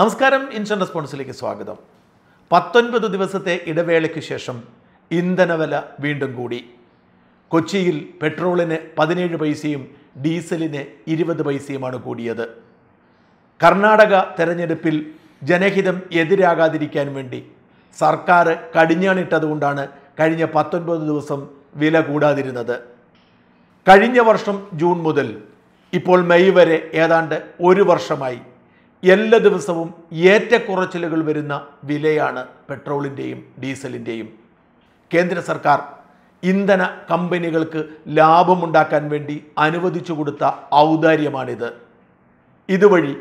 നമസ്കാരം ഇൻഷൻ റെസ്പോൺസിലേക്ക് സ്വാഗതം പത്തൊൻപത് ദിവസത്തെ ഇടവേളയ്ക്ക് ശേഷം ഇന്ധനവില വീണ്ടും കൂടി കൊച്ചിയിൽ പെട്രോളിന് പതിനേഴ് പൈസയും ഡീസലിന് ഇരുപത് പൈസയുമാണ് കൂടിയത് കർണാടക തെരഞ്ഞെടുപ്പിൽ ജനഹിതം എതിരാകാതിരിക്കാൻ വേണ്ടി സർക്കാർ കടിഞ്ഞാണിട്ടതുകൊണ്ടാണ് കഴിഞ്ഞ പത്തൊൻപത് ദിവസം വില കൂടാതിരുന്നത് കഴിഞ്ഞ വർഷം ജൂൺ മുതൽ ഇപ്പോൾ മെയ് വരെ ഏതാണ്ട് ഒരു വർഷമായി എല്ലാ ദിവസവും ഏറ്റക്കുറച്ചിലുകൾ വരുന്ന വിലയാണ് പെട്രോളിൻ്റെയും ഡീസലിൻ്റെയും കേന്ദ്ര സർക്കാർ ഇന്ധന കമ്പനികൾക്ക് ലാഭമുണ്ടാക്കാൻ വേണ്ടി അനുവദിച്ചു കൊടുത്ത ഔദാര്യമാണിത് ഇതുവഴി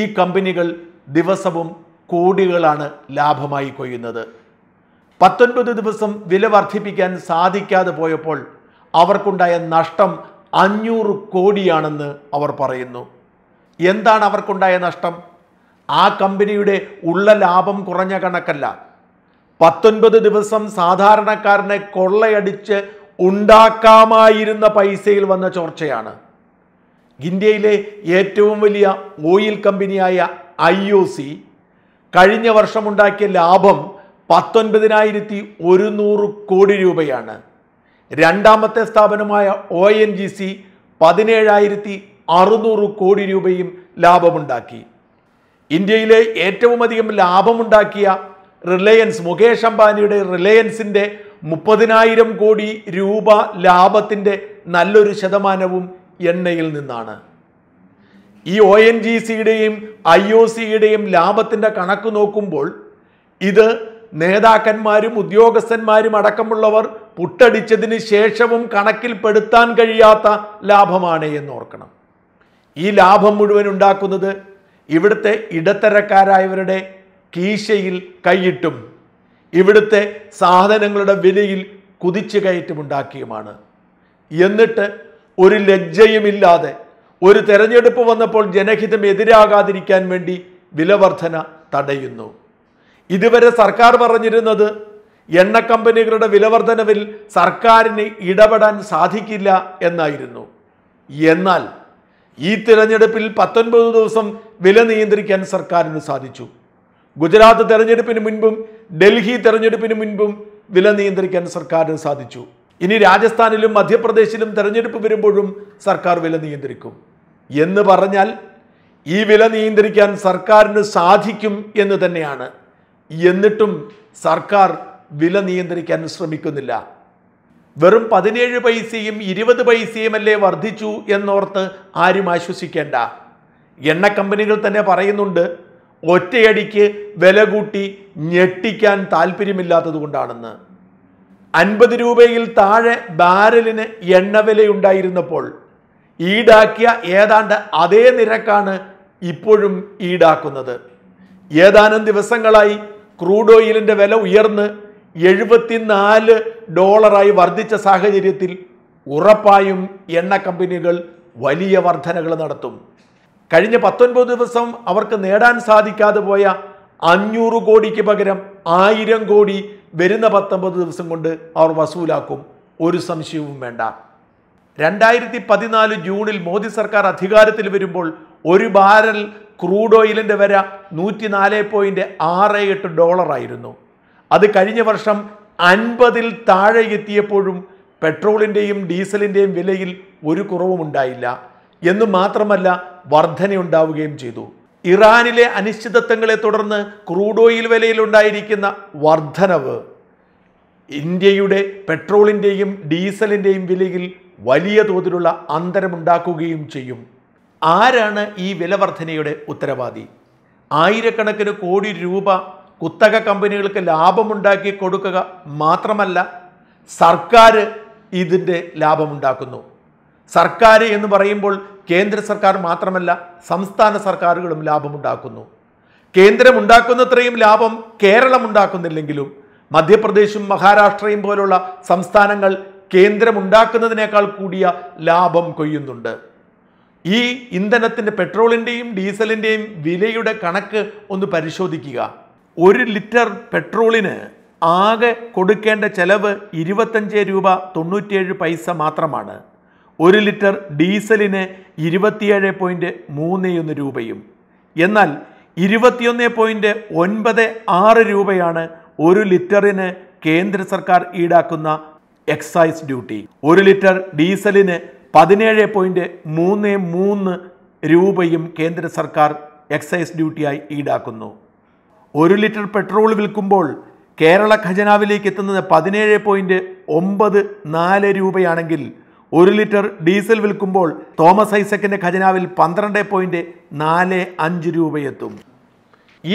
ഈ കമ്പനികൾ ദിവസവും കോടികളാണ് ലാഭമായി കൊയ്യുന്നത് പത്തൊൻപത് ദിവസം വില വർദ്ധിപ്പിക്കാൻ സാധിക്കാതെ പോയപ്പോൾ അവർക്കുണ്ടായ നഷ്ടം അഞ്ഞൂറ് കോടിയാണെന്ന് അവർ പറയുന്നു എന്താണ് അവർക്കുണ്ടായ നഷ്ടം ആ കമ്പനിയുടെ ഉള്ള ലാഭം കുറഞ്ഞ കണക്കല്ല പത്തൊൻപത് ദിവസം സാധാരണക്കാരനെ കൊള്ളയടിച്ച് ഉണ്ടാക്കാമായിരുന്ന പൈസയിൽ വന്ന ചോർച്ചയാണ് ഇന്ത്യയിലെ ഏറ്റവും വലിയ ഓയിൽ കമ്പനിയായ ഐ ഒ സി കഴിഞ്ഞ വർഷമുണ്ടാക്കിയ ലാഭം പത്തൊൻപതിനായിരത്തി ഒരുന്നൂറ് കോടി രൂപയാണ് രണ്ടാമത്തെ സ്ഥാപനമായ ഒ എൻ ജി സി പതിനേഴായിരത്തി അറുന്നൂറ് കോടി രൂപയും ലാഭമുണ്ടാക്കി ഇന്ത്യയിലെ ഏറ്റവും അധികം ലാഭമുണ്ടാക്കിയ റിലയൻസ് മുകേഷ് അംബാനിയുടെ റിലയൻസിൻ്റെ മുപ്പതിനായിരം കോടി രൂപ ലാഭത്തിൻ്റെ നല്ലൊരു ശതമാനവും എണ്ണയിൽ നിന്നാണ് ഈ ഒ എൻ ജി സിയുടെയും ഐ ഒ സിയുടെയും ലാഭത്തിൻ്റെ കണക്ക് നോക്കുമ്പോൾ ഇത് നേതാക്കന്മാരും ഉദ്യോഗസ്ഥന്മാരും അടക്കമുള്ളവർ പുട്ടടിച്ചതിന് ശേഷവും കണക്കിൽപ്പെടുത്താൻ കഴിയാത്ത ലാഭമാണ് എന്നോർക്കണം ഈ ലാഭം മുഴുവൻ ഉണ്ടാക്കുന്നത് ഇവിടുത്തെ ഇടത്തരക്കാരായവരുടെ കീശയിൽ കൈയിട്ടും ഇവിടുത്തെ സാധനങ്ങളുടെ വിലയിൽ കുതിച്ചു കയറ്റമുണ്ടാക്കിയുമാണ് എന്നിട്ട് ഒരു ലജ്ജയുമില്ലാതെ ഒരു തെരഞ്ഞെടുപ്പ് വന്നപ്പോൾ ജനഹിതം എതിരാകാതിരിക്കാൻ വേണ്ടി വിലവർധന തടയുന്നു ഇതുവരെ സർക്കാർ പറഞ്ഞിരുന്നത് എണ്ണ കമ്പനികളുടെ വിലവർധനവിൽ സർക്കാരിന് ഇടപെടാൻ സാധിക്കില്ല എന്നായിരുന്നു എന്നാൽ ഈ തിരഞ്ഞെടുപ്പിൽ പത്തൊൻപത് ദിവസം വില നിയന്ത്രിക്കാൻ സർക്കാരിന് സാധിച്ചു ഗുജറാത്ത് തെരഞ്ഞെടുപ്പിന് മുൻപും ഡൽഹി തെരഞ്ഞെടുപ്പിന് മുൻപും വില നിയന്ത്രിക്കാൻ സർക്കാരിന് സാധിച്ചു ഇനി രാജസ്ഥാനിലും മധ്യപ്രദേശിലും തെരഞ്ഞെടുപ്പ് വരുമ്പോഴും സർക്കാർ വില നിയന്ത്രിക്കും എന്ന് പറഞ്ഞാൽ ഈ വില നിയന്ത്രിക്കാൻ സർക്കാരിന് സാധിക്കും എന്ന് തന്നെയാണ് എന്നിട്ടും സർക്കാർ വില നിയന്ത്രിക്കാൻ ശ്രമിക്കുന്നില്ല വെറും പതിനേഴ് പൈസയും ഇരുപത് അല്ലേ വർദ്ധിച്ചു എന്നോർത്ത് ആരും ആശ്വസിക്കേണ്ട എണ്ണ കമ്പനികൾ തന്നെ പറയുന്നുണ്ട് ഒറ്റയടിക്ക് വില കൂട്ടി ഞെട്ടിക്കാൻ കൊണ്ടാണെന്ന് അൻപത് രൂപയിൽ താഴെ ബാരലിന് ഉണ്ടായിരുന്നപ്പോൾ ഈടാക്കിയ ഏതാണ്ട് അതേ നിരക്കാണ് ഇപ്പോഴും ഈടാക്കുന്നത് ഏതാനും ദിവസങ്ങളായി ക്രൂഡ് ഓയിലിൻ്റെ വില ഉയർന്ന് എഴുപത്തിനാല് ഡോളറായി വർദ്ധിച്ച സാഹചര്യത്തിൽ ഉറപ്പായും എണ്ണ കമ്പനികൾ വലിയ വർധനകൾ നടത്തും കഴിഞ്ഞ പത്തൊൻപത് ദിവസം അവർക്ക് നേടാൻ സാധിക്കാതെ പോയ അഞ്ഞൂറ് കോടിക്ക് പകരം ആയിരം കോടി വരുന്ന പത്തൊമ്പത് ദിവസം കൊണ്ട് അവർ വസൂലാക്കും ഒരു സംശയവും വേണ്ട രണ്ടായിരത്തി പതിനാല് ജൂണിൽ മോദി സർക്കാർ അധികാരത്തിൽ വരുമ്പോൾ ഒരു ബാരൽ ക്രൂഡ് ഓയിലിൻ്റെ വില നൂറ്റി നാല് പോയിൻറ്റ് ആറ് എട്ട് ഡോളറായിരുന്നു അത് കഴിഞ്ഞ വർഷം അൻപതിൽ താഴെ എത്തിയപ്പോഴും പെട്രോളിൻ്റെയും ഡീസലിൻ്റെയും വിലയിൽ ഒരു കുറവും ഉണ്ടായില്ല എന്ന് മാത്രമല്ല വർധനയുണ്ടാവുകയും ചെയ്തു ഇറാനിലെ അനിശ്ചിതത്വങ്ങളെ തുടർന്ന് ക്രൂഡ് ഓയിൽ വിലയിലുണ്ടായിരിക്കുന്ന വർധനവ് ഇന്ത്യയുടെ പെട്രോളിൻ്റെയും ഡീസലിൻ്റെയും വിലയിൽ വലിയ തോതിലുള്ള അന്തരമുണ്ടാക്കുകയും ചെയ്യും ആരാണ് ഈ വിലവർധനയുടെ ഉത്തരവാദി ആയിരക്കണക്കിന് കോടി രൂപ കുത്തക കമ്പനികൾക്ക് ലാഭമുണ്ടാക്കി കൊടുക്കുക മാത്രമല്ല സർക്കാർ ഇതിൻ്റെ ലാഭമുണ്ടാക്കുന്നു സർക്കാർ എന്ന് പറയുമ്പോൾ കേന്ദ്ര സർക്കാർ മാത്രമല്ല സംസ്ഥാന സർക്കാരുകളും ലാഭമുണ്ടാക്കുന്നു കേന്ദ്രമുണ്ടാക്കുന്നത്രയും ലാഭം കേരളം ഉണ്ടാക്കുന്നില്ലെങ്കിലും മധ്യപ്രദേശും മഹാരാഷ്ട്രയും പോലുള്ള സംസ്ഥാനങ്ങൾ കേന്ദ്രമുണ്ടാക്കുന്നതിനേക്കാൾ കൂടിയ ലാഭം കൊയ്യുന്നുണ്ട് ഈ ഇന്ധനത്തിൻ്റെ പെട്രോളിൻ്റെയും ഡീസലിൻ്റെയും വിലയുടെ കണക്ക് ഒന്ന് പരിശോധിക്കുക ഒരു ലിറ്റർ പെട്രോളിന് ആകെ കൊടുക്കേണ്ട ചെലവ് ഇരുപത്തഞ്ച് രൂപ തൊണ്ണൂറ്റിയേഴ് പൈസ മാത്രമാണ് ഒരു ലിറ്റർ ഡീസലിന് ഇരുപത്തിയേഴ് പോയിൻറ്റ് മൂന്ന് രൂപയും എന്നാൽ ഇരുപത്തിയൊന്ന് പോയിൻറ്റ് ഒൻപത് ആറ് രൂപയാണ് ഒരു ലിറ്ററിന് കേന്ദ്ര സർക്കാർ ഈടാക്കുന്ന എക്സൈസ് ഡ്യൂട്ടി ഒരു ലിറ്റർ ഡീസലിന് പതിനേഴ് പോയിൻറ്റ് മൂന്ന് മൂന്ന് രൂപയും കേന്ദ്ര സർക്കാർ എക്സൈസ് ഡ്യൂട്ടിയായി ഈടാക്കുന്നു ഒരു ലിറ്റർ പെട്രോൾ വിൽക്കുമ്പോൾ കേരള ഖജനാവിലേക്ക് എത്തുന്നത് പതിനേഴ് പോയിന്റ് ഒമ്പത് നാല് രൂപയാണെങ്കിൽ ഒരു ലിറ്റർ ഡീസൽ വിൽക്കുമ്പോൾ തോമസ് ഐസക്കിൻ്റെ ഖജനാവിൽ പന്ത്രണ്ട് പോയിൻറ്റ് നാല് അഞ്ച് രൂപയെത്തും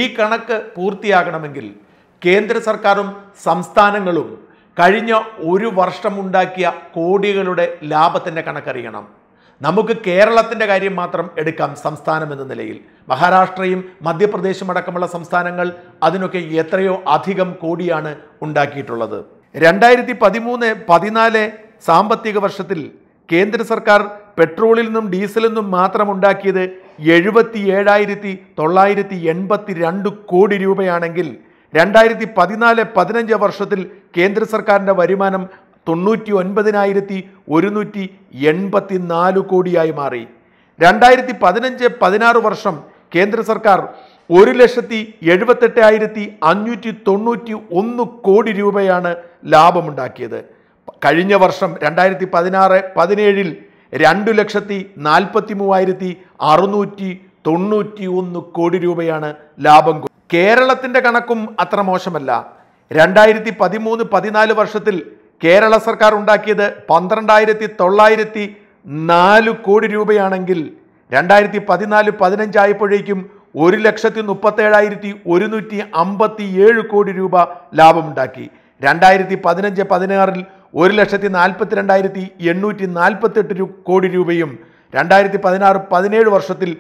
ഈ കണക്ക് പൂർത്തിയാകണമെങ്കിൽ കേന്ദ്ര സർക്കാരും സംസ്ഥാനങ്ങളും കഴിഞ്ഞ ഒരു വർഷമുണ്ടാക്കിയ കോടികളുടെ ലാഭത്തിൻ്റെ കണക്കറിയണം നമുക്ക് കേരളത്തിൻ്റെ കാര്യം മാത്രം എടുക്കാം സംസ്ഥാനം എന്ന നിലയിൽ മഹാരാഷ്ട്രയും മധ്യപ്രദേശും അടക്കമുള്ള സംസ്ഥാനങ്ങൾ അതിനൊക്കെ എത്രയോ അധികം കോടിയാണ് ഉണ്ടാക്കിയിട്ടുള്ളത് രണ്ടായിരത്തി പതിമൂന്ന് പതിനാല് സാമ്പത്തിക വർഷത്തിൽ കേന്ദ്ര സർക്കാർ പെട്രോളിൽ നിന്നും ഡീസലിൽ നിന്നും മാത്രം ഉണ്ടാക്കിയത് എഴുപത്തി ഏഴായിരത്തി തൊള്ളായിരത്തി എൺപത്തി രണ്ട് കോടി രൂപയാണെങ്കിൽ രണ്ടായിരത്തി പതിനാല് പതിനഞ്ച് വർഷത്തിൽ കേന്ദ്ര സർക്കാരിൻ്റെ വരുമാനം തൊണ്ണൂറ്റി ഒൻപതിനായിരത്തി ഒരുന്നൂറ്റി എൺപത്തി നാല് കോടിയായി മാറി രണ്ടായിരത്തി പതിനഞ്ച് പതിനാറ് വർഷം കേന്ദ്ര സർക്കാർ ഒരു ലക്ഷത്തി എഴുപത്തെട്ടായിരത്തി അഞ്ഞൂറ്റി തൊണ്ണൂറ്റി ഒന്ന് കോടി രൂപയാണ് ലാഭമുണ്ടാക്കിയത് കഴിഞ്ഞ വർഷം രണ്ടായിരത്തി പതിനാറ് പതിനേഴിൽ രണ്ട് ലക്ഷത്തി നാൽപ്പത്തി മൂവായിരത്തി അറുന്നൂറ്റി തൊണ്ണൂറ്റി ഒന്ന് കോടി രൂപയാണ് ലാഭം കേരളത്തിൻ്റെ കണക്കും അത്ര മോശമല്ല രണ്ടായിരത്തി പതിമൂന്ന് പതിനാല് വർഷത്തിൽ കേരള സർക്കാർ ഉണ്ടാക്കിയത് പന്ത്രണ്ടായിരത്തി തൊള്ളായിരത്തി നാല് കോടി രൂപയാണെങ്കിൽ രണ്ടായിരത്തി പതിനാല് പതിനഞ്ചായപ്പോഴേക്കും ഒരു ലക്ഷത്തി മുപ്പത്തേഴായിരത്തി ഒരുന്നൂറ്റി അമ്പത്തി ഏഴ് കോടി രൂപ ലാഭമുണ്ടാക്കി രണ്ടായിരത്തി പതിനഞ്ച് പതിനാറിൽ ഒരു ലക്ഷത്തി നാൽപ്പത്തി രണ്ടായിരത്തി എണ്ണൂറ്റി നാൽപ്പത്തെട്ട് രൂ കോടി രൂപയും രണ്ടായിരത്തി പതിനാറ് പതിനേഴ് വർഷത്തിൽ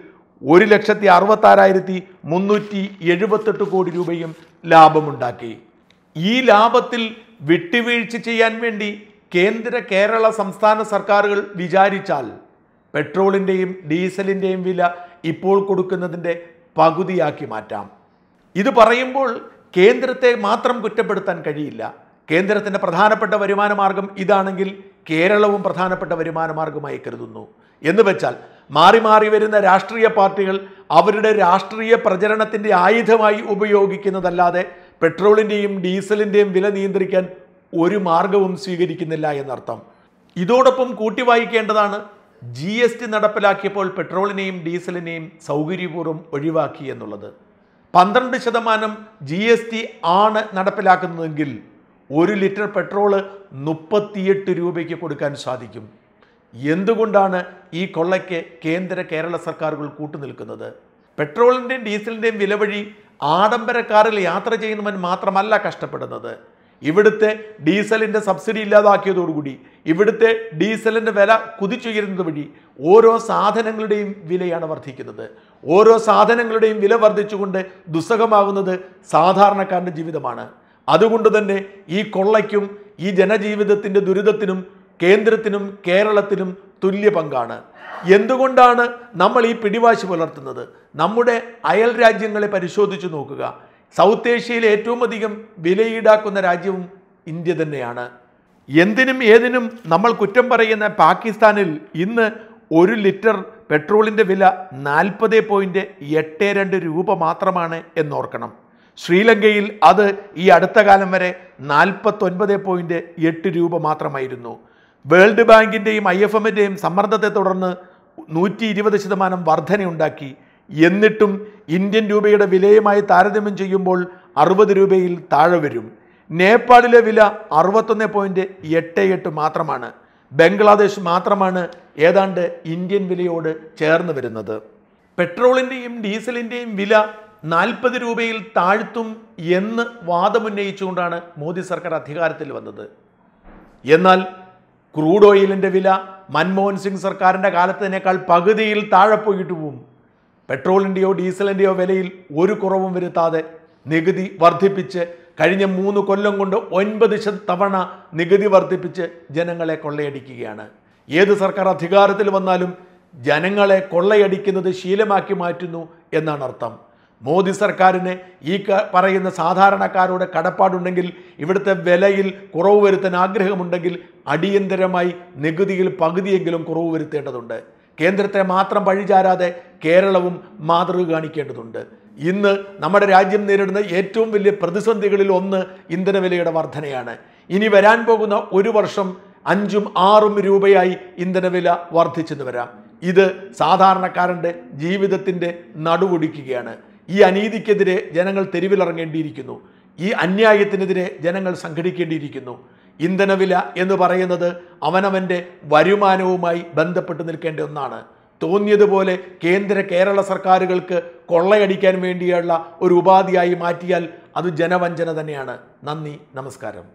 ഒരു ലക്ഷത്തി അറുപത്താറായിരത്തി മുന്നൂറ്റി എഴുപത്തെട്ട് കോടി രൂപയും ലാഭമുണ്ടാക്കി ഈ ലാഭത്തിൽ വിട്ടുവീഴ്ച ചെയ്യാൻ വേണ്ടി കേന്ദ്ര കേരള സംസ്ഥാന സർക്കാരുകൾ വിചാരിച്ചാൽ പെട്രോളിൻ്റെയും ഡീസലിൻ്റെയും വില ഇപ്പോൾ കൊടുക്കുന്നതിൻ്റെ പകുതിയാക്കി മാറ്റാം ഇത് പറയുമ്പോൾ കേന്ദ്രത്തെ മാത്രം കുറ്റപ്പെടുത്താൻ കഴിയില്ല കേന്ദ്രത്തിൻ്റെ പ്രധാനപ്പെട്ട വരുമാന മാർഗം ഇതാണെങ്കിൽ കേരളവും പ്രധാനപ്പെട്ട വരുമാന മാർഗമായി കരുതുന്നു എന്ന് വെച്ചാൽ മാറി മാറി വരുന്ന രാഷ്ട്രീയ പാർട്ടികൾ അവരുടെ രാഷ്ട്രീയ പ്രചരണത്തിൻ്റെ ആയുധമായി ഉപയോഗിക്കുന്നതല്ലാതെ പെട്രോളിൻ്റെയും ഡീസലിൻ്റെയും വില നിയന്ത്രിക്കാൻ ഒരു മാർഗവും സ്വീകരിക്കുന്നില്ല എന്നർത്ഥം ഇതോടൊപ്പം കൂട്ടി വായിക്കേണ്ടതാണ് ജി എസ് ടി നടപ്പിലാക്കിയപ്പോൾ പെട്രോളിനെയും ഡീസലിനെയും സൗകര്യപൂർവ്വം ഒഴിവാക്കി എന്നുള്ളത് പന്ത്രണ്ട് ശതമാനം ജി എസ് ടി ആണ് നടപ്പിലാക്കുന്നതെങ്കിൽ ഒരു ലിറ്റർ പെട്രോള് മുപ്പത്തിയെട്ട് രൂപയ്ക്ക് കൊടുക്കാൻ സാധിക്കും എന്തുകൊണ്ടാണ് ഈ കൊള്ളയ്ക്ക് കേന്ദ്ര കേരള സർക്കാരുകൾ കൂട്ടുനിൽക്കുന്നത് പെട്രോളിൻ്റെയും ഡീസലിൻ്റെയും വില വഴി ആഡംബര കാറിൽ യാത്ര ചെയ്യുന്നവൻ മാത്രമല്ല കഷ്ടപ്പെടുന്നത് ഇവിടുത്തെ ഡീസലിൻ്റെ സബ്സിഡി ഇല്ലാതാക്കിയതോടുകൂടി ഇവിടുത്തെ ഡീസലിൻ്റെ വില കുതിച്ചുയരുന്നത് വഴി ഓരോ സാധനങ്ങളുടെയും വിലയാണ് വർദ്ധിക്കുന്നത് ഓരോ സാധനങ്ങളുടെയും വില വർദ്ധിച്ചുകൊണ്ട് ദുസ്സഹമാകുന്നത് സാധാരണക്കാരൻ്റെ ജീവിതമാണ് അതുകൊണ്ട് തന്നെ ഈ കൊള്ളയ്ക്കും ഈ ജനജീവിതത്തിൻ്റെ ദുരിതത്തിനും കേന്ദ്രത്തിനും കേരളത്തിനും തുല്യ പങ്കാണ് എന്തുകൊണ്ടാണ് നമ്മൾ ഈ പിടിവാശി പുലർത്തുന്നത് നമ്മുടെ അയൽ രാജ്യങ്ങളെ പരിശോധിച്ചു നോക്കുക സൗത്ത് ഏഷ്യയിൽ ഏറ്റവും അധികം വിലയീടാക്കുന്ന രാജ്യവും ഇന്ത്യ തന്നെയാണ് എന്തിനും ഏതിനും നമ്മൾ കുറ്റം പറയുന്ന പാകിസ്ഥാനിൽ ഇന്ന് ഒരു ലിറ്റർ പെട്രോളിൻ്റെ വില നാൽപ്പത് പോയിൻ്റ് എട്ട് രണ്ട് രൂപ മാത്രമാണ് എന്നോർക്കണം ശ്രീലങ്കയിൽ അത് ഈ അടുത്ത കാലം വരെ നാൽപ്പത്തൊൻപത് പോയിൻ്റ് എട്ട് രൂപ മാത്രമായിരുന്നു വേൾഡ് ബാങ്കിൻ്റെയും ഐ എഫ് എമ്മിൻ്റെയും സമ്മർദ്ദത്തെ തുടർന്ന് നൂറ്റി ഇരുപത് ശതമാനം വർധനയുണ്ടാക്കി എന്നിട്ടും ഇന്ത്യൻ രൂപയുടെ വിലയുമായി താരതമ്യം ചെയ്യുമ്പോൾ അറുപത് രൂപയിൽ താഴെ വരും നേപ്പാളിലെ വില അറുപത്തൊന്ന് പോയിൻറ്റ് എട്ട് എട്ട് മാത്രമാണ് ബംഗ്ലാദേശ് മാത്രമാണ് ഏതാണ്ട് ഇന്ത്യൻ വിലയോട് ചേർന്ന് വരുന്നത് പെട്രോളിൻ്റെയും ഡീസലിൻ്റെയും വില നാൽപ്പത് രൂപയിൽ താഴ്ത്തും എന്ന് വാദമുന്നയിച്ചുകൊണ്ടാണ് മോദി സർക്കാർ അധികാരത്തിൽ വന്നത് എന്നാൽ ക്രൂഡ് ഓയിലിൻ്റെ വില മൻമോഹൻ സിംഗ് സർക്കാരിൻ്റെ കാലത്തിനേക്കാൾ പകുതിയിൽ താഴെ പോയിട്ട് പോവും പെട്രോളിൻ്റെയോ ഡീസലിൻ്റെയോ വിലയിൽ ഒരു കുറവും വരുത്താതെ നികുതി വർദ്ധിപ്പിച്ച് കഴിഞ്ഞ മൂന്ന് കൊല്ലം കൊണ്ട് ഒൻപത് തവണ നികുതി വർദ്ധിപ്പിച്ച് ജനങ്ങളെ കൊള്ളയടിക്കുകയാണ് ഏത് സർക്കാർ അധികാരത്തിൽ വന്നാലും ജനങ്ങളെ കൊള്ളയടിക്കുന്നത് ശീലമാക്കി മാറ്റുന്നു എന്നാണ് അർത്ഥം മോദി സർക്കാരിന് ഈ പറയുന്ന സാധാരണക്കാരോട് കടപ്പാടുണ്ടെങ്കിൽ ഇവിടുത്തെ വിലയിൽ കുറവ് വരുത്താൻ ആഗ്രഹമുണ്ടെങ്കിൽ അടിയന്തരമായി നികുതിയിൽ പകുതിയെങ്കിലും കുറവ് വരുത്തേണ്ടതുണ്ട് കേന്ദ്രത്തെ മാത്രം പഴിചാരാതെ കേരളവും മാതൃക കാണിക്കേണ്ടതുണ്ട് ഇന്ന് നമ്മുടെ രാജ്യം നേരിടുന്ന ഏറ്റവും വലിയ പ്രതിസന്ധികളിൽ ഒന്ന് ഇന്ധന വർധനയാണ് ഇനി വരാൻ പോകുന്ന ഒരു വർഷം അഞ്ചും ആറും രൂപയായി ഇന്ധനവില വർദ്ധിച്ചെന്ന് വരാം ഇത് സാധാരണക്കാരൻ്റെ ജീവിതത്തിൻ്റെ നടുവൊടിക്കുകയാണ് ഈ അനീതിക്കെതിരെ ജനങ്ങൾ തെരുവിലിറങ്ങേണ്ടിയിരിക്കുന്നു ഈ അന്യായത്തിനെതിരെ ജനങ്ങൾ സംഘടിക്കേണ്ടിയിരിക്കുന്നു ഇന്ധനവില എന്ന് പറയുന്നത് അവനവൻ്റെ വരുമാനവുമായി ബന്ധപ്പെട്ട് നിൽക്കേണ്ട ഒന്നാണ് തോന്നിയതുപോലെ കേന്ദ്ര കേരള സർക്കാരുകൾക്ക് കൊള്ളയടിക്കാൻ വേണ്ടിയുള്ള ഒരു ഉപാധിയായി മാറ്റിയാൽ അത് ജനവഞ്ചന തന്നെയാണ് നന്ദി നമസ്കാരം